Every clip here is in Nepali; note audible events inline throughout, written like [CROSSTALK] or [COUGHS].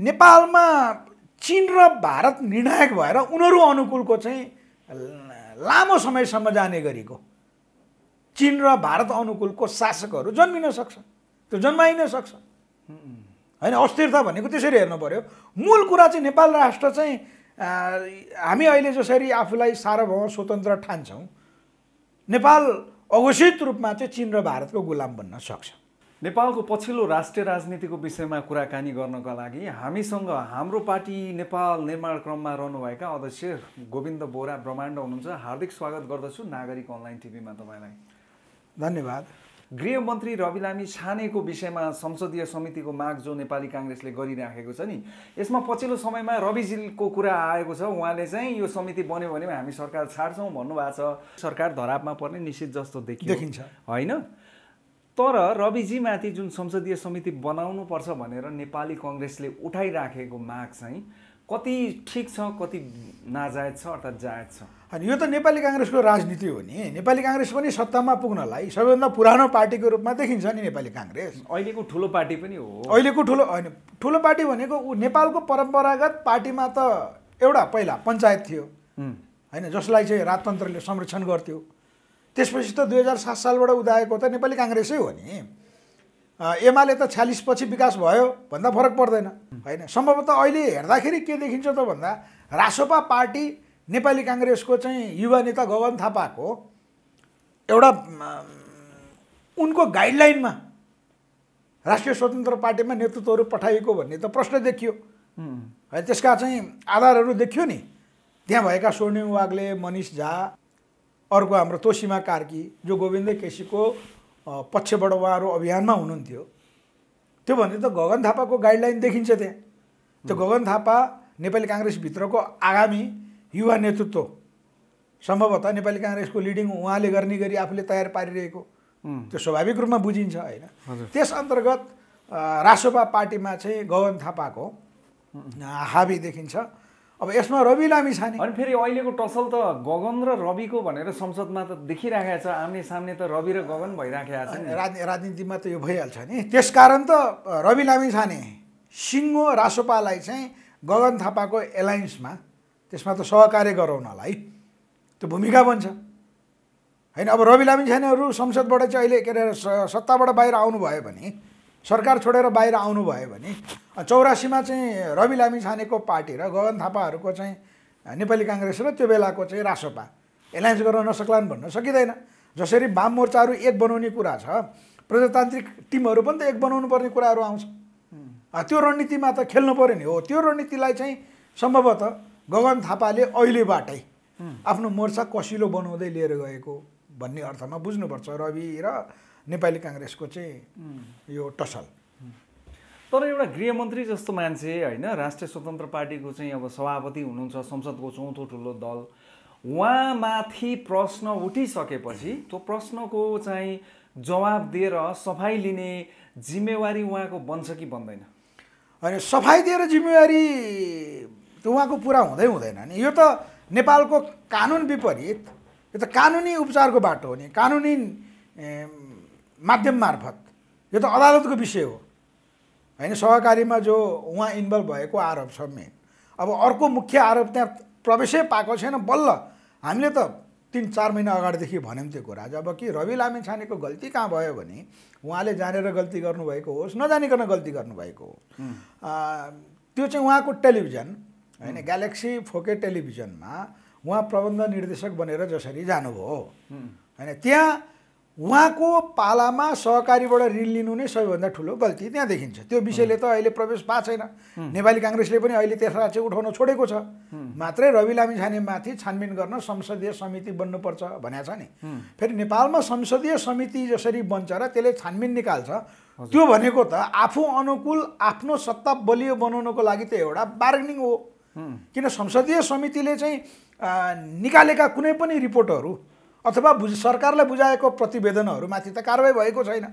नेपालमा चिन र भारत निर्णायक भएर उनीहरू अनुकूलको चाहिँ लामो समयसम्म जाने गरेको चिन र भारत अनुकूलको शासकहरू जन्मिन सक्छ त्यो जन्माइन सक्छ होइन अस्थिरता भनेको त्यसरी हेर्नु पऱ्यो मूल कुरा चाहिँ नेपाल राष्ट्र चाहिँ हामी अहिले जसरी आफूलाई सार्वभौम स्वतन्त्र ठान्छौँ नेपाल अघोषित रूपमा चाहिँ चिन र भारतको गुलाम बन्न सक्छ नेपालको पछिल्लो राष्ट्रिय राजनीतिको विषयमा कुराकानी गर्नका लागि हामीसँग हाम्रो पार्टी नेपाल निर्माण क्रममा रहनुभएका अध्यक्ष गोविन्द बोरा ब्रह्माण्ड हुनुहुन्छ हार्दिक स्वागत गर्दछु नागरिक अनलाइन टिभीमा तपाईँलाई धन्यवाद गृहमन्त्री रवि लामी छानेको विषयमा संसदीय समितिको माग जो नेपाली काङ्ग्रेसले गरिराखेको छ नि यसमा पछिल्लो समयमा रविजीको कुरा आएको छ उहाँले चाहिँ यो समिति बन्यो भने हामी सरकार छाड्छौँ भन्नुभएको छ सरकार धरापमा पर्ने निश्चित जस्तो देखिन्छ होइन तर रविजीमाथि जुन संसदीय समिति बनाउनुपर्छ भनेर नेपाली कङ्ग्रेसले उठाइराखेको माग चाहिँ कति ठिक छ कति नाजायज छ अर्थात् जायज छ होइन यो त नेपाली काङ्ग्रेसको राजनीति हो नि नेपाली काङ्ग्रेस पनि सत्तामा पुग्नलाई सबैभन्दा पुरानो पार्टीको रूपमा देखिन्छ नि नेपाली काङ्ग्रेस अहिलेको ठुलो पार्टी पनि हो अहिलेको ठुलो होइन ठुलो पार्टी भनेको नेपालको परम्परागत पार्टीमा त एउटा पहिला पञ्चायत थियो होइन जसलाई चाहिँ राजतन्त्रले संरक्षण गर्थ्यो त्यसपछि त दुई हजार सात सालबाट उदाएको त नेपाली काङ्ग्रेसै हो नि एमाले त छ्यालिसपछि विकास भयो भन्दा फरक पर्दैन होइन सम्भवतः अहिले हेर्दाखेरि के देखिन्छ त भन्दा रासोपा पार्टी नेपाली काङ्ग्रेसको चाहिँ युवा नेता गगन थापाको एउटा उनको गाइडलाइनमा राष्ट्रिय स्वतन्त्र पार्टीमा नेतृत्वहरू पठाइएको भन्ने त प्रश्न देखियो है त्यसका चाहिँ आधारहरू देखियो नि त्यहाँ भएका स्वर्णिम वाग्ले मनिष झा अर्को हाम्रो तोसिमा कार्की जो गोविन्द केसीको पक्षबाट उहाँहरू अभियानमा हुनुहुन्थ्यो त्यो भने त गगन थापाको गाइडलाइन देखिन्छ त्यहाँ त्यो गगन थापा नेपाली काङ्ग्रेसभित्रको आगामी युवा नेतृत्व सम्भवतः नेपाली काङ्ग्रेसको लिडिङ उहाँले गर्ने गरी आफूले तयार पारिरहेको त्यो स्वाभाविक रूपमा बुझिन्छ होइन त्यस अन्तर्गत रासोपा पार्टीमा चाहिँ गगन थापाको हाबी देखिन्छ अब यसमा रवि लामी छाने अनि फेरि अहिलेको टसल त गगन र रविको भनेर संसदमा त देखिराखेको छ आम्ने सामने त रवि र गगन भइराखेको छ राजनीतिमा त यो भइहाल्छ नि त्यसकारण त रवि लामी छाने सिङ्गो रासोपालाई चाहिँ गगन थापाको एलायन्समा त्यसमा त सहकार्य गराउनलाई त्यो भूमिका बन्छ होइन अब रवि लामी छानेहरू संसदबाट चाहिँ अहिले के अरे सत्ताबाट बाहिर आउनुभयो भने सरकार छोडेर बाहिर आउनुभयो भने चौरासीमा चाहिँ रवि लामी छानेको पार्टी र गगन थापाहरूको चाहिँ नेपाली काङ्ग्रेस र त्यो बेलाको चाहिँ रासोपा एलायन्स गर्न नसक्लान् भन्न सकिँदैन जसरी वाम मोर्चाहरू एक बनाउने कुरा छ प्रजातान्त्रिक टिमहरू पनि त एक बनाउनु पर्ने कुराहरू आउँछ त्यो रणनीतिमा त खेल्नु पऱ्यो नि हो त्यो रणनीतिलाई चाहिँ सम्भवतः गगन थापाले अहिलेबाटै आफ्नो मोर्चा कसिलो बनाउँदै लिएर गएको भन्ने अर्थमा बुझ्नुपर्छ रवि र नेपाली काङ्ग्रेसको चाहिँ यो टसल तर एउटा गृहमन्त्री जस्तो मान्छे होइन राष्ट्रिय स्वतन्त्र पार्टीको चाहिँ अब सभापति हुनुहुन्छ संसदको चौथो ठुलो दल उहाँमाथि प्रश्न उठिसकेपछि त्यो प्रश्नको चाहिँ जवाब दिएर सफाई लिने जिम्मेवारी उहाँको बन्छ कि बन्दैन होइन सफाई दिएर जिम्मेवारी त उहाँको पुरा हुँदै हुँदैन नि यो त नेपालको कानुन विपरीत यो त कानुनी उपचारको बाटो हो नि कानुनी माध्यम मार्फत यो त अदालतको विषय हो होइन सहकारीमा जो उहाँ इन्भल्भ भएको आरोप छ मेन अब अर्को मुख्य आरोप त्यहाँ प्रवेशै पाएको छैन बल्ल हामीले त तिन चार महिना अगाडिदेखि भन्यौँ त्यो कुरा जब कि रवि लामे छानेको गल्ती कहाँ भयो भने उहाँले जानेर गल्ती गर्नुभएको होस् नजानिकन गल्ती गर्नुभएको हो त्यो चाहिँ उहाँको टेलिभिजन होइन ग्यालेक्सी फोके टेलिभिजनमा उहाँ प्रबन्ध निर्देशक बनेर जसरी जानुभयो होइन त्यहाँ उहाँको पालामा सहकारीबाट ऋण लिनु नै सबैभन्दा ठुलो गल्ती त्यहाँ देखिन्छ त्यो विषयले त अहिले प्रवेश भएको छैन नेपाली काङ्ग्रेसले पनि अहिले त्यस चाहिँ उठाउन छोडेको छ मात्रै रवि लामिछानेमाथि छानबिन गर्न संसदीय समिति बन्नुपर्छ भनेको छ नि फेरि नेपालमा संसदीय समिति जसरी बन्छ र त्यसले छानबिन निकाल्छ त्यो भनेको त आफू अनुकूल आफ्नो सत्ता बलियो बनाउनको लागि त एउटा बार्गेनिङ हो किन संसदीय समितिले चाहिँ निकालेका कुनै पनि रिपोर्टहरू अथवा बुझ सरकारलाई बुझाएको प्रतिवेदनहरूमाथि त कारवाही भएको छैन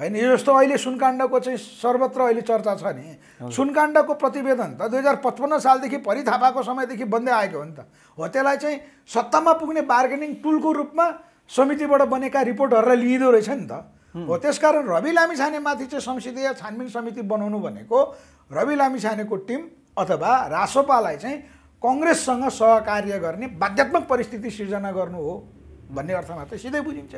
होइन यो जस्तो अहिले सुनकाण्डको चाहिँ सर्वत्र अहिले चर्चा छ नि सुनकाण्डको प्रतिवेदन त दुई हजार पचपन्न सालदेखि परि थापाको समयदेखि बन्दै आएको हो नि त हो त्यसलाई चाहिँ सत्तामा पुग्ने बार्गेनिङ टुलको रूपमा समितिबाट बनेका रिपोर्टहरूलाई लिइदो रहेछ नि त हो त्यसकारण रवि लामिछानेमाथि चाहिँ संसदीय छानबिन समिति बनाउनु भनेको रवि लामिछानेको टिम अथवा रासोपालाई चाहिँ कङ्ग्रेससँग सहकार्य गर्ने बाध्यात्मक परिस्थिति सिर्जना गर्नु हो भन्ने अर्थमा त सिधै बुझिन्छ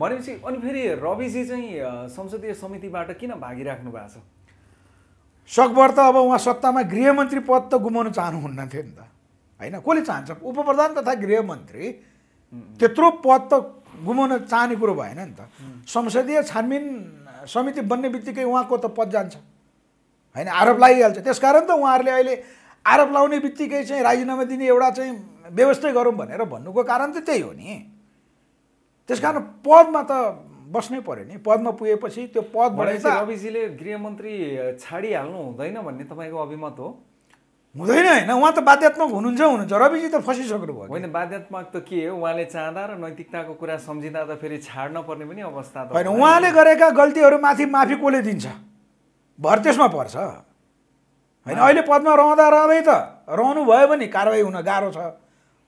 भनेपछि अनि फेरि रविजी चाहिँ संसदीय समितिबाट किन भागिराख्नु भएको छ सकभर त अब उहाँ सत्तामा गृहमन्त्री पद त गुमाउनु चाहनुहुन्न थियो नि त होइन कसले चाहन्छ उपप्रधान तथा गृहमन्त्री त्यत्रो पद त गुमाउन चाहने कुरो भएन नि त संसदीय छानबिन समिति बन्ने बित्तिकै उहाँको त पद जान्छ होइन आरोप लागिहाल्छ त्यसकारण त उहाँहरूले अहिले आरोप लाउने बित्तिकै चाहिँ राजीनामा दिने एउटा चाहिँ व्यवस्थै गरौँ भनेर भन्नुको कारण चाहिँ त्यही हो नि त्यस कारण पदमा त बस्नै पर्यो नि पदमा पुगेपछि त्यो पद पदबाट रविजीले गृहमन्त्री छाडिहाल्नु हुँदैन भन्ने तपाईँको अभिमत हो हुँदैन होइन उहाँ त बाध्यात्मक हुनुहुन्छ हुनुहुन्छ रविजी त भयो होइन बाध्यात्मक त के हो उहाँले चाहँदा र नैतिकताको कुरा सम्झिँदा त फेरि छाड्न पर्ने पनि अवस्था त होइन उहाँले गरेका गल्तीहरूमाथि माफी कसले दिन्छ भर त्यसमा पर्छ होइन अहिले पदमा रहँदा रहँदै त रहनु भयो भने कारवाही हुन गाह्रो छ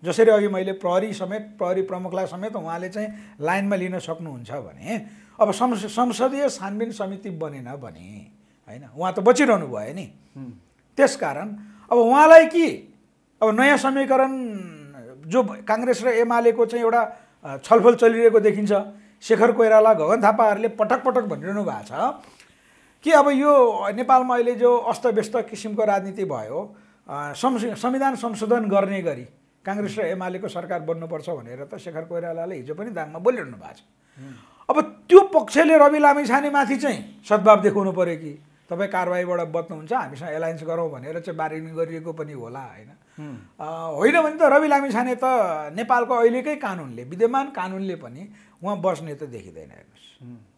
जसरी अघि मैले प्रहरी समेत प्रहरी प्रमुखलाई समेत उहाँले चाहिँ लाइनमा लिन सक्नुहुन्छ भने अब संसदीय छानबिन समिति बनेन भने होइन उहाँ त बचिरहनु भयो नि त्यसकारण अब उहाँलाई कि अब नयाँ समीकरण जो काङ्ग्रेस र एमालेको चाहिँ एउटा छलफल चलिरहेको देखिन्छ शेखर कोइराला गगन थापाहरूले पटक पटक भनिरहनु भएको छ कि अब यो नेपालमा अहिले जो अस्तव्यस्त किसिमको राजनीति भयो संविधान संशोधन गर्ने गरी काङ्ग्रेस र एमालेको सरकार बन्नुपर्छ भनेर त शेखर कोइरालाले हिजो पनि दाङमा बोलिरहनु भएको छ अब त्यो पक्षले रवि लामिछानेमाथि चाहिँ सद्भाव देखाउनु पऱ्यो कि तपाईँ कारवाहीबाट बच्नुहुन्छ हामीसँग एलायन्स गरौँ भनेर चाहिँ बार्गेनिङ गरिएको पनि होला होइन होइन भने त रवि लामिछाने त नेपालको अहिलेकै कानुनले विद्यमान कानुनले पनि उहाँ बस्ने त देखिँदैन हेर्नुहोस्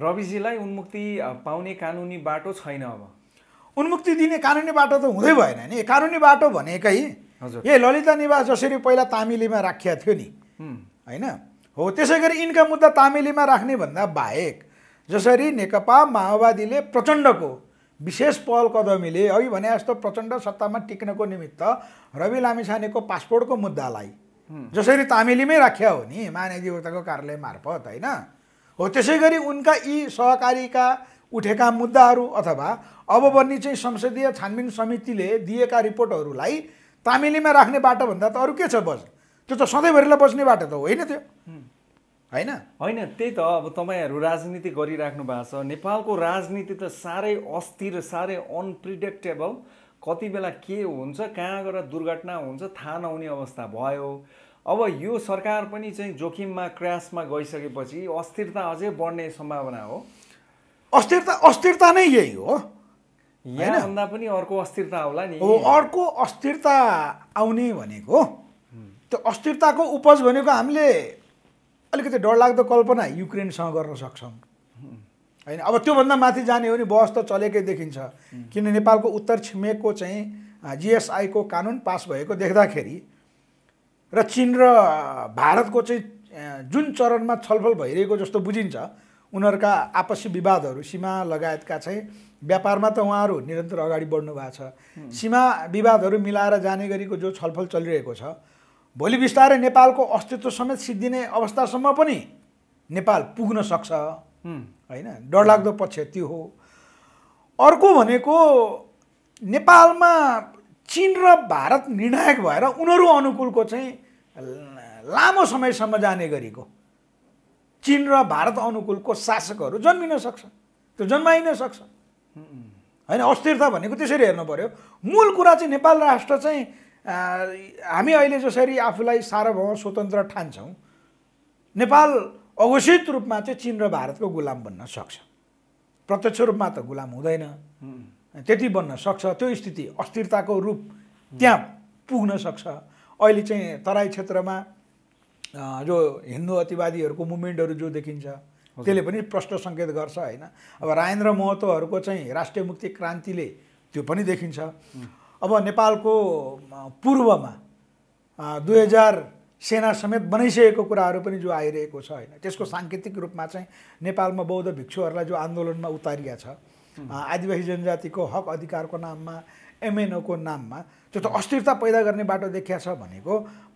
रविजीलाई उन्मुक्ति पाउने कानुनी बाटो छैन अब उन्मुक्ति दिने कानुनी बाटो त हुँदै भएन नि कानुनी बाटो भनेकै हजुर ए ललिता निवास जसरी पहिला तामिलीमा राखिया थियो नि होइन हो त्यसै गरी यिनका मुद्दा तामिलीमा राख्ने भन्दा बाहेक जसरी नेकपा माओवादीले प्रचण्डको विशेष पहल कदमीले अघि भने जस्तो प्रचण्ड सत्तामा टिक्नको निमित्त रवि लामिछानेको पासपोर्टको मुद्दालाई जसरी तामिलीमै राख्या हो नि महानधिवक्ताको कार्यालय मार्फत होइन हो त्यसै गरी उनका यी सहकारीका उठेका मुद्दाहरू अथवा अब बन्ने चाहिँ संसदीय छानबिन समितिले दिएका रिपोर्टहरूलाई तामिलीमा राख्ने बाटो भन्दा त अरू के छ बस त्यो त सधैँभरिलाई बस्ने बाटो त होइन त्यो होइन होइन त्यही त अब तपाईँहरू राजनीति गरिराख्नु भएको छ नेपालको राजनीति त साह्रै अस्थिर साह्रै अनप्रिडिक्टेबल कति बेला के हुन्छ कहाँ गएर दुर्घटना हुन्छ थाहा नहुने अवस्था भयो अब यो सरकार पनि चाहिँ जोखिममा क्रासमा गइसकेपछि अस्थिरता अझै बढ्ने सम्भावना हो अस्थिरता अस्थिरता नै यही हो यहाँभन्दा पनि अर्को अस्थिरता होला नि हो अर्को अस्थिरता आउने भनेको त्यो अस्थिरताको उपज भनेको हामीले अलिकति डरलाग्दो कल्पना युक्रेनसँग गर्न सक्छौँ होइन अब त्योभन्दा माथि जाने हो भने बहस त चलेकै देखिन्छ किन नेपालको उत्तर छिमेकको चाहिँ जिएसआईको कानुन पास भएको देख्दाखेरि र चिन र भारतको चाहिँ जुन चरणमा छलफल भइरहेको जस्तो बुझिन्छ उनीहरूका आपसी विवादहरू सीमा लगायतका चाहिँ व्यापारमा त उहाँहरू निरन्तर अगाडि बढ्नु भएको छ सीमा विवादहरू मिलाएर जाने गरीको जो छलफल चलिरहेको छ भोलि बिस्तारै नेपालको अस्तित्व समेत सिद्धिने अवस्थासम्म पनि नेपाल पुग्न सक्छ होइन डरलाग्दो पक्ष त्यो हो अर्को भनेको नेपालमा चिन र भारत निर्णायक भएर उनीहरू अनुकूलको चाहिँ लामो समयसम्म जाने गरेको चिन र भारत अनुकूलको शासकहरू जन्मिन सक्छ त्यो जन्माइन सक्छ होइन अस्थिरता भनेको त्यसरी हेर्नु पऱ्यो मूल कुरा चाहिँ नेपाल राष्ट्र चाहिँ हामी अहिले जसरी आफूलाई सार्वभौम स्वतन्त्र ठान्छौँ नेपाल अघोषित रूपमा चाहिँ चिन र भारतको गुलाम बन्न सक्छ प्रत्यक्ष रूपमा त गुलाम हुँदैन त्यति बन्न सक्छ त्यो स्थिति अस्थिरताको रूप त्यहाँ पुग्न सक्छ अहिले चाहिँ तराई क्षेत्रमा जो हिन्दू अतिवादीहरूको मुभमेन्टहरू जो देखिन्छ त्यसले पनि प्रष्ट सङ्केत गर्छ होइन अब राजेन्द्र महतोहरूको चाहिँ राष्ट्रिय मुक्ति क्रान्तिले त्यो पनि देखिन्छ अब नेपालको पूर्वमा दुई हजार सेना समेत बनाइसकेको कुराहरू पनि जो आइरहेको छ होइन त्यसको साङ्केतिक रूपमा चाहिँ नेपालमा बौद्ध भिक्षुहरूलाई जो आन्दोलनमा उतारिया छ आदिवासी जनजातिको हक अधिकारको नाममा एमएनओको नाममा त्यो त अस्थिरता पैदा गर्ने बाटो देखिया छ भनेको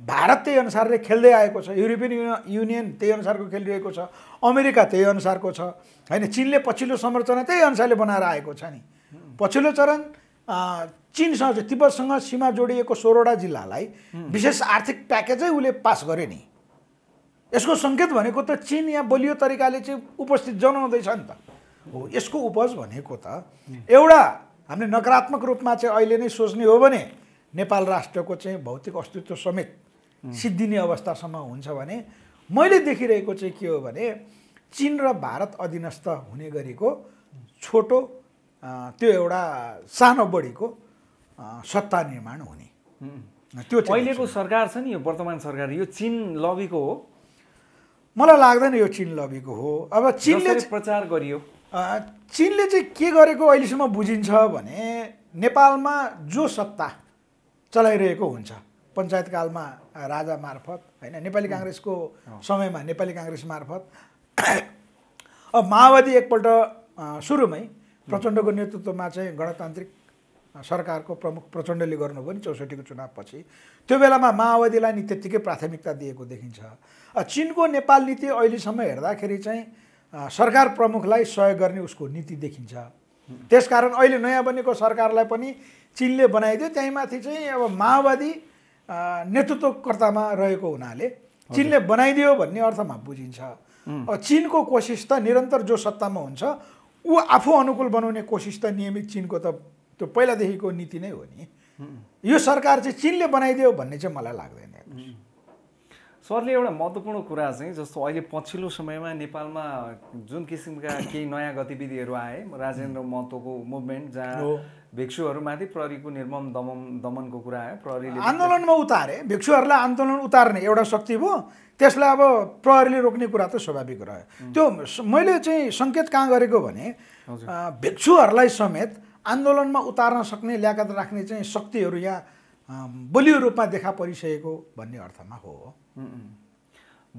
भारत त्यही अनुसारले खेल्दै आएको छ युरोपियन युनियन त्यही अनुसारको खेलिरहेको छ अमेरिका त्यही अनुसारको छ होइन चिनले पछिल्लो संरचना त्यही अनुसारले बनाएर आएको छ नि पछिल्लो चरण चिनसँग तिब्बतसँग सीमा जोडिएको सोह्रवटा जिल्लालाई विशेष आर्थिक प्याकेजै उसले पास गरे नि यसको सङ्केत भनेको त चिन या बलियो तरिकाले चाहिँ उपस्थित जनाउँदैछ नि त हो यसको उपज भनेको त एउटा हामीले नकारात्मक रूपमा चाहिँ अहिले नै सोच्ने हो भने नेपाल राष्ट्रको चाहिँ भौतिक अस्तित्व समेत सिद्धिने अवस्थासम्म हुन्छ भने मैले देखिरहेको चाहिँ के हो भने चिन र भारत अधीनस्थ हुने गरेको छोटो त्यो एउटा सानो बढीको सत्ता निर्माण हुने त्यो अहिलेको सरकार छ नि यो वर्तमान सरकार यो चिन लबीको हो मलाई लाग्दैन यो चिन लबीको हो अब चिनले प्रचार गरियो चिनले चाहिँ के गरेको अहिलेसम्म बुझिन्छ भने नेपालमा जो सत्ता चलाइरहेको हुन्छ पञ्चायतकालमा राजा मार्फत होइन नेपाली काङ्ग्रेसको समयमा नेपाली काङ्ग्रेस मार्फत [COUGHS] अब माओवादी एकपल्ट सुरुमै प्रचण्डको नेतृत्वमा चाहिँ गणतान्त्रिक सरकारको प्रमुख प्रचण्डले गर्नुभयो नि चौसठीको चुनावपछि त्यो बेलामा माओवादीलाई नि त्यत्तिकै प्राथमिकता दिएको देखिन्छ चिनको नेपाल नीति अहिलेसम्म हेर्दाखेरि चाहिँ सरकार प्रमुखलाई सहयोग गर्ने उसको नीति देखिन्छ त्यसकारण अहिले नयाँ बनेको सरकारलाई पनि चिनले बनाइदियो त्यहीँमाथि चाहिँ अब माओवादी नेतृत्वकर्तामा रहेको हुनाले चिनले बनाइदियो भन्ने अर्थमा बुझिन्छ अब चिनको कोसिस त निरन्तर जो सत्तामा हुन्छ ऊ आफू अनुकूल बनाउने कोसिस त नियमित चिनको त त्यो पहिलादेखिको नीति नै हो नि यो सरकार चाहिँ चिनले बनाइदियो भन्ने चाहिँ मलाई लाग्दैन सरले एउटा महत्त्वपूर्ण कुरा चाहिँ जस्तो अहिले पछिल्लो समयमा नेपालमा जुन किसिमका [COUGHS] केही नयाँ गतिविधिहरू आए राजेन्द्र महतोको मुभमेन्ट जहाँ भिक्षुहरूमाथि प्रहरीको निर्मम दमन दमनको कुरा आयो प्रहरीले आन्दोलनमा उतारे भिक्षुहरूलाई आन्दोलन उतार्ने एउटा शक्ति भयो त्यसलाई अब प्रहरीले रोक्ने कुरा त स्वाभाविक रह्यो त्यो मैले चाहिँ सङ्केत कहाँ गरेको भने भिक्षुहरूलाई समेत आन्दोलनमा उतार्न सक्ने ल्याकत राख्ने चाहिँ शक्तिहरू यहाँ बलियो रूपमा देखा परिसकेको भन्ने अर्थमा हो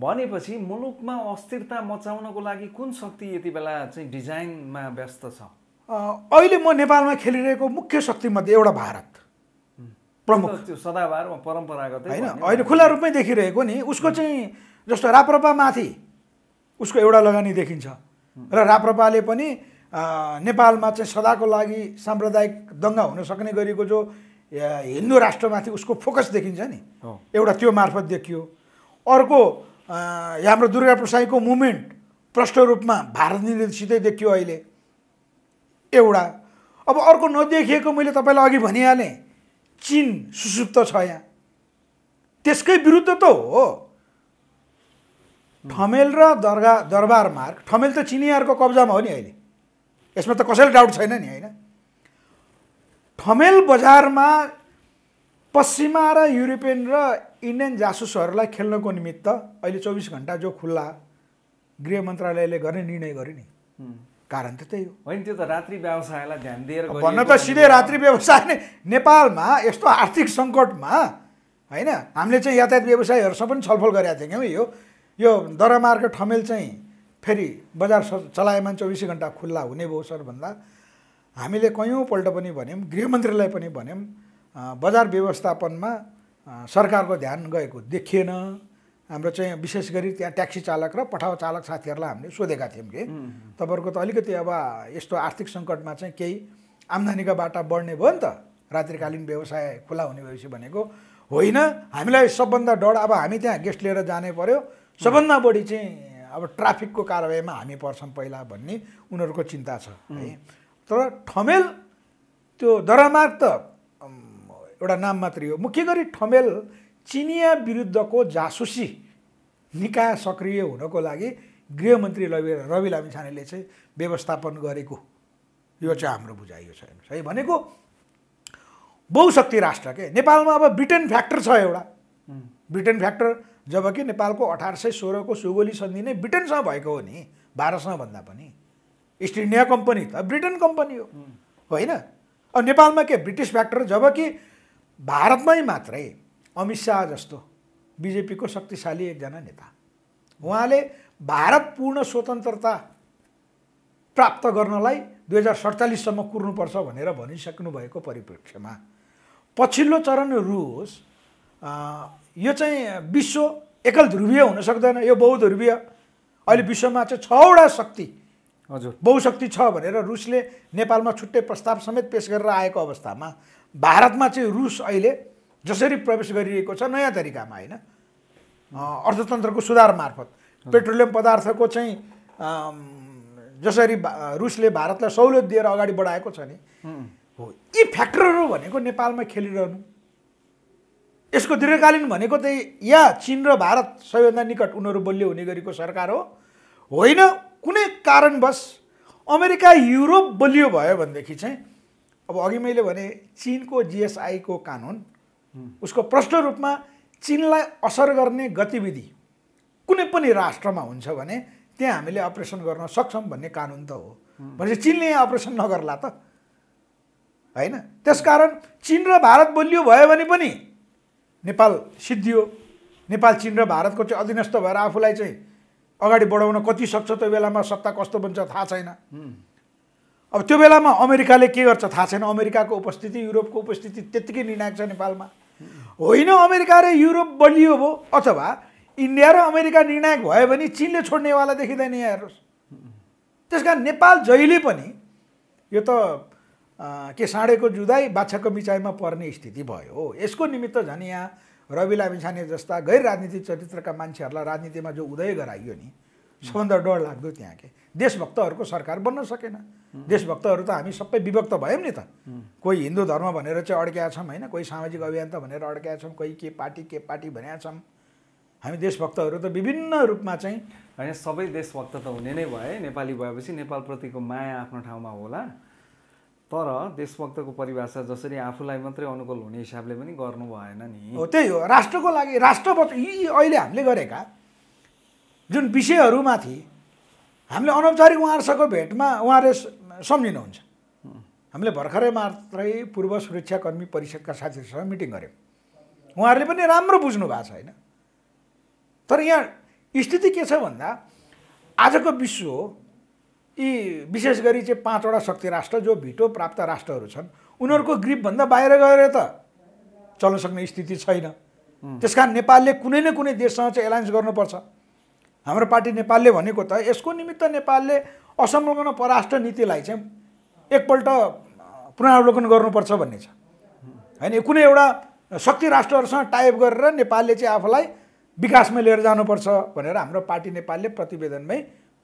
भनेपछि मुलुकमा अस्थिरता मचाउनको लागि कुन शक्ति यति बेला चाहिँ डिजाइनमा व्यस्त छ अहिले म नेपालमा खेलिरहेको मुख्य शक्तिमध्ये एउटा भारत प्रमुख त्यो सदाबारमा परम्परागत होइन अहिले खुल्ला रूपमै देखिरहेको नि उसको चाहिँ जस्तो राप्रपा माथि उसको एउटा लगानी देखिन्छ र राप्रपाले पनि नेपालमा चाहिँ सदाको लागि साम्प्रदायिक दङ्गा हुन सक्ने गरेको जो हिन्दू राष्ट्रमाथि उसको फोकस देखिन्छ नि एउटा त्यो मार्फत देखियो अर्को हाम्रो दुर्गा प्रसाईको मुभमेन्ट प्रष्ट रूपमा भारत निर्देशितै देखियो अहिले एउटा अब अर्को नदेखिएको मैले तपाईँलाई अघि भनिहालेँ चिन सुसुप्त छ यहाँ त्यसकै विरुद्ध त हो ठमेल र दरगा दरबार मार्ग ठमेल त चिनियाहरूको कब्जामा हो नि अहिले यसमा त कसैले डाउट छैन नि होइन ठमेल बजारमा पश्चिमा र युरोपियन र इन्डियन जासुसहरूलाई खेल्नको निमित्त अहिले चौबिस घन्टा जो खुल्ला गृह मन्त्रालयले गर्ने निर्णय गर्यो नि कारण त त्यही हो होइन त्यो त रात्रि व्यवसायलाई ध्यान दिएर भन्न त सिधै रात्रि व्यवसाय नै नेपालमा यस्तो आर्थिक सङ्कटमा होइन हामीले चाहिँ यातायात व्यवसायहरूसँग पनि छलफल गरेका थियौँ क्या यो यो दरमार्ग ठमेल चाहिँ फेरि बजार चलाएमा चौबिसै घन्टा खुल्ला हुने भयो सर भन्दा हामीले कैयौँपल्ट पनि भन्यौँ गृहमन्त्रीलाई पनि भन्यौँ बजार व्यवस्थापनमा सरकारको ध्यान गएको देखिएन हाम्रो चाहिँ विशेष गरी त्यहाँ ट्याक्सी चालक र पठाउ चालक साथीहरूलाई हामीले सोधेका थियौँ कि तपाईँहरूको त अलिकति अब यस्तो आर्थिक सङ्कटमा चाहिँ केही आम्दानीका बाटा बढ्ने भयो नि त रात्रिकालीन व्यवसाय खुला हुने भएपछि भनेको होइन हामीलाई सबभन्दा डर अब हामी त्यहाँ गेस्ट लिएर जानै पर्यो सबभन्दा बढी चाहिँ अब ट्राफिकको कारवाहीमा हामी पर्छौँ पहिला भन्ने उनीहरूको चिन्ता छ है तर ठमेल त्यो दरामार्ग त एउटा नाम मात्रै हो मुख्य गरी ठमेल चिनिया विरुद्धको जासुसी निकाय सक्रिय हुनको लागि गृहमन्त्री रवि रवि लामिछानेले चाहिँ व्यवस्थापन गरेको यो चाहिँ हाम्रो बुझाइयो छ हेर्नुहोस् है भनेको बहुशक्ति राष्ट्र के नेपालमा अब ब्रिटेन फ्याक्टर छ एउटा ब्रिटेन फ्याक्टर जबकि नेपालको अठार सय सोह्रको सुगोली सन्धि नै ब्रिटेनसँग भएको हो नि भारतसँग भन्दा पनि इस्ट इन्डिया कम्पनी त ब्रिटेन कम्पनी हो होइन अब नेपालमा के ब्रिटिस फ्याक्टर जबकि भारतमै मात्रै अमित शाह जस्तो बिजेपीको शक्तिशाली एकजना नेता उहाँले भारत पूर्ण स्वतन्त्रता प्राप्त गर्नलाई दुई हजार सडचालिससम्म कुर्नुपर्छ भनेर भनिसक्नु भएको परिप्रेक्ष्यमा पछिल्लो चरण रुस यो चाहिँ विश्व एकल ध्रुवीय हुन सक्दैन यो बहुध्रुवीय अहिले विश्वमा चाहिँ छवटा शक्ति हजुर बहुशक्ति छ भनेर रुसले नेपालमा छुट्टै प्रस्ताव समेत पेस गरेर आएको अवस्थामा भारतमा चाहिँ रुस अहिले जसरी प्रवेश गरिरहेको छ नयाँ तरिकामा होइन अर्थतन्त्रको सुधार मार्फत पेट्रोलियम पदार्थको चाहिँ जसरी रुसले भारतलाई सहुलियत दिएर अगाडि बढाएको छ नि हो यी फ्याक्टरहरू भनेको नेपालमा खेलिरहनु यसको दीर्घकालीन भनेको त या चिन र भारत सबैभन्दा निकट उनीहरू बलियो हुने गरेको सरकार हो होइन कुनै कारणवश अमेरिका युरोप बलियो भयो भनेदेखि चाहिँ अब अघि मैले भने चिनको जिएसआईको कानुन उसको प्रष्ट रूपमा चिनलाई असर गर्ने गतिविधि कुनै पनि राष्ट्रमा हुन्छ भने त्यहाँ हामीले अपरेसन गर्न सक्छौँ भन्ने कानुन त हो भनेपछि चिनले यहाँ अपरेसन नगर्ला त होइन त्यसकारण चिन र भारत बोलियो भयो भने पनि नेपाल सिद्धियो नेपाल चिन र भारतको चाहिँ अधीनस्थ भएर आफूलाई चाहिँ अगाडि बढाउन कति सक्छ त्यो बेलामा सत्ता कस्तो बन्छ थाहा छैन अब त्यो बेलामा अमेरिकाले के गर्छ थाहा छैन अमेरिकाको उपस्थिति युरोपको उपस्थिति त्यत्तिकै निर्णायक छ नेपालमा होइन अमेरिका र युरोप बलियो भयो अथवा इन्डिया र अमेरिका निर्णायक भयो भने चिनले छोड्नेवाला देखिँदैन यहाँ हेर्नुहोस् त्यस कारण नेपाल जहिले पनि यो त के साँडेको जुदाई बाछाको मिचाइमा पर्ने स्थिति भयो यसको निमित्त झन् यहाँ रवि लामिछाने जस्ता गैर राजनीतिक चरित्रका मान्छेहरूलाई राजनीतिमा जो उदय गराइयो नि सबभन्दा डर लाग्दो त्यहाँ के देशभक्तहरूको सरकार बन्न सकेन देशभक्तहरू त हामी सबै विभक्त भयौँ नि त कोही हिन्दू धर्म भनेर चाहिँ अड्क्या छौँ होइन कोही सामाजिक अभियन्ता भनेर अड्क्या छौँ कोही के पार्टी के पार्टी भनेका छौँ हामी देशभक्तहरू त विभिन्न रूपमा चाहिँ होइन सबै देशभक्त त हुने नै भए नेपाली भएपछि नेपालप्रतिको माया आफ्नो ठाउँमा होला तर देशभक्तको परिभाषा जसरी आफूलाई मात्रै अनुकूल हुने हिसाबले पनि गर्नु भएन नि हो त्यही हो राष्ट्रको लागि राष्ट्र यी अहिले हामीले गरेका जुन विषयहरूमाथि हामीले अनौपचारिक उहाँहरूसँग भेटमा उहाँहरूले सम्झिनुहुन्छ हामीले भर्खरै मात्रै पूर्व सुरक्षाकर्मी परिषदका साथीहरूसँग मिटिङ गऱ्यौँ उहाँहरूले पनि राम्रो बुझ्नु भएको छ होइन तर यहाँ स्थिति के छ भन्दा आजको विश्व यी विशेष गरी चाहिँ पाँचवटा शक्ति राष्ट्र जो भिटो प्राप्त राष्ट्रहरू छन् उनीहरूको ग्रिपभन्दा बाहिर गएर त चल्न सक्ने स्थिति छैन त्यस कारण नेपालले कुनै न कुनै देशसँग चाहिँ एलायन्स गर्नुपर्छ हाम्रो पार्टी नेपालले भनेको त यसको निमित्त नेपालले असंलग्न पराष्ट्र नीतिलाई चाहिँ एकपल्ट पुनरावलोकन गर्नुपर्छ भन्ने छ होइन कुनै एउटा शक्ति राष्ट्रहरूसँग टाइप गरेर नेपालले चाहिँ आफूलाई विकासमा लिएर जानुपर्छ भनेर हाम्रो पार्टी नेपालले प्रतिवेदनमै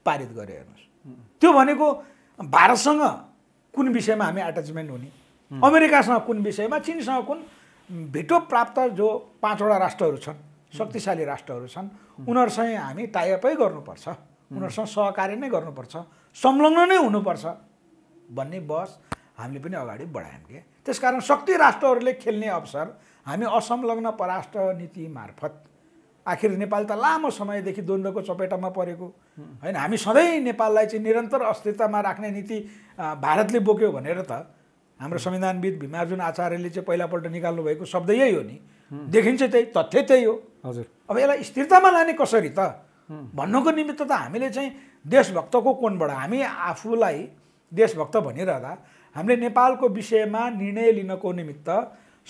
पारित गरे हेर्नुहोस् त्यो भनेको भारतसँग कुन विषयमा हामी एट्याचमेन्ट हुने अमेरिकासँग कुन विषयमा चिनसँग कुन भिटो प्राप्त जो पाँचवटा राष्ट्रहरू छन् शक्तिशाली राष्ट्रहरू छन् उनीहरूसँग हामी टाइअपै गर्नुपर्छ उनीहरूसँग सहकार्य नै गर्नुपर्छ संलग्न नै हुनुपर्छ भन्ने बस हामीले पनि अगाडि बढायौँ क्या त्यसकारण शक्ति राष्ट्रहरूले खेल्ने अवसर हामी असंलग्न पराष्ट्र नीति मार्फत आखिर नेपाल त लामो समयदेखि द्वन्द्वको चपेटामा परेको होइन हामी सधैँ नेपाललाई चाहिँ निरन्तर अस्थिरतामा राख्ने नीति भारतले बोक्यो भनेर त हाम्रो संविधानविद भीमार्जुन आचार्यले चाहिँ पहिलापल्ट निकाल्नु भएको शब्द यही हो नि देखिन्छ त्यही तथ्य त्यही हो हजुर अब यसलाई स्थिरतामा लाने कसरी त भन्नुको निमित्त त हामीले चाहिँ देशभक्तको कोणबाट हामी आफूलाई देशभक्त भनिरहँदा हामीले नेपालको विषयमा निर्णय लिनको निमित्त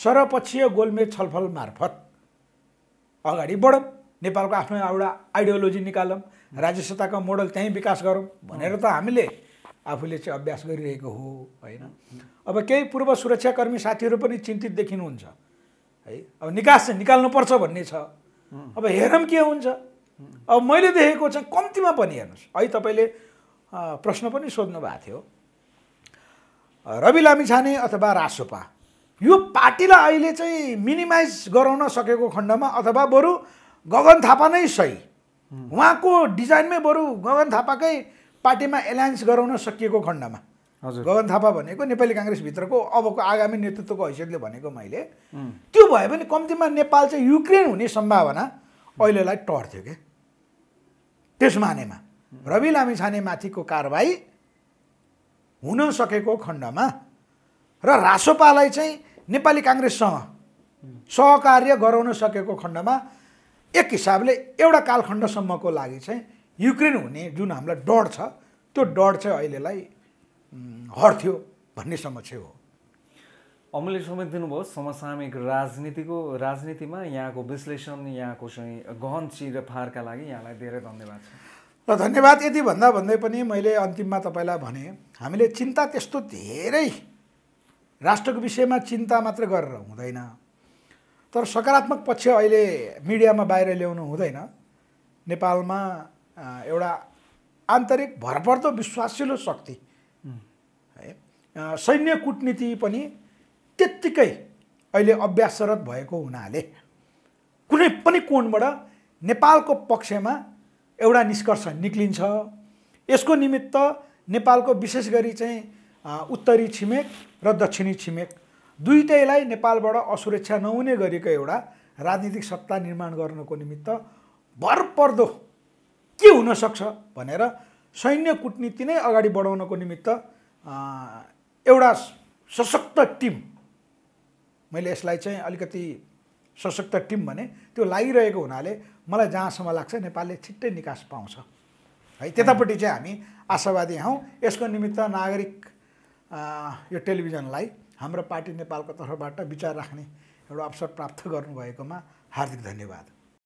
सर्वपक्षीय गोलमेज छलफल मार्फत अगाडि बढौँ नेपालको आफ्नो एउटा आइडियोलोजी निकालौँ राज्यसत्ताको मोडल त्यहीँ विकास गरौँ भनेर त हामीले आफूले चाहिँ अभ्यास गरिरहेको हो होइन अब केही पूर्व सुरक्षाकर्मी साथीहरू पनि चिन्तित देखिनुहुन्छ है अब निकास चाहिँ निकाल्नुपर्छ भन्ने छ अब हेरौँ के हुन्छ अब मैले देखेको चाहिँ कम्तीमा पनि हेर्नुहोस् है तपाईँले प्रश्न पनि सोध्नु भएको थियो रवि लामिछाने अथवा रासोपा यो पार्टीलाई अहिले चाहिँ मिनिमाइज गराउन सकेको खण्डमा अथवा बरु गगन थापा नै सही उहाँको डिजाइनमै बरु गगन थापाकै पार्टीमा एलायन्स गराउन सकिएको खण्डमा गगन थापा भनेको नेपाली काङ्ग्रेसभित्रको अबको आगामी नेतृत्वको हैसियतले भनेको मैले त्यो भए पनि कम्तीमा नेपाल चाहिँ युक्रेन हुने सम्भावना अहिलेलाई टर्थ्यो क्या त्यस मानेमा रवि लामिछाने माथिको कारवाही हुन सकेको खण्डमा र रासोपालाई चाहिँ नेपाली काङ्ग्रेससँग सहकार्य गराउन सकेको खण्डमा एक हिसाबले एउटा कालखण्डसम्मको लागि चाहिँ युक्रेन हुने जुन हामीलाई डर छ त्यो डर चाहिँ अहिलेलाई हट्थ्यो भन्ने समस्या हो अमूल्य समेत दिनुभयो समसामयिक राजनीतिको राजनीतिमा यहाँको विश्लेषण यहाँको चाहिँ गहन चिरफारका लागि यहाँलाई धेरै धन्यवाद छ र धन्यवाद यति भन्दा भन्दै पनि मैले अन्तिममा तपाईँलाई भने हामीले चिन्ता त्यस्तो धेरै राष्ट्रको विषयमा चिन्ता मात्र गरेर हुँदैन तर सकारात्मक पक्ष अहिले मिडियामा बाहिर ल्याउनु हुँदैन नेपालमा एउटा आन्तरिक भरपर्दो विश्वासिलो शक्ति सैन्य कुटनीति पनि त्यत्तिकै अहिले अभ्यासरत भएको हुनाले कुनै पनि कोणबाट नेपालको पक्षमा एउटा निष्कर्ष निक्लिन्छ यसको निमित्त नेपालको विशेष गरी चाहिँ उत्तरी छिमेक र दक्षिणी छिमेक दुइटैलाई नेपालबाट असुरक्षा नहुने गरेको एउटा राजनीतिक सत्ता निर्माण गर्नको निमित्त भरपर्दो के हुनसक्छ भनेर सैन्य कुटनीति नै अगाडि बढाउनको निमित्त एउटा सशक्त टिम मैले यसलाई चाहिँ अलिकति सशक्त टिम भने त्यो लागिरहेको हुनाले मलाई जहाँसम्म लाग्छ नेपालले छिट्टै निकास पाउँछ है त्यतापट्टि चाहिँ हामी आशावादी हौँ यसको निमित्त नागरिक यो टेलिभिजनलाई हाम्रो पार्टी नेपालको तर्फबाट विचार राख्ने एउटा अवसर प्राप्त गर्नुभएकोमा हार्दिक धन्यवाद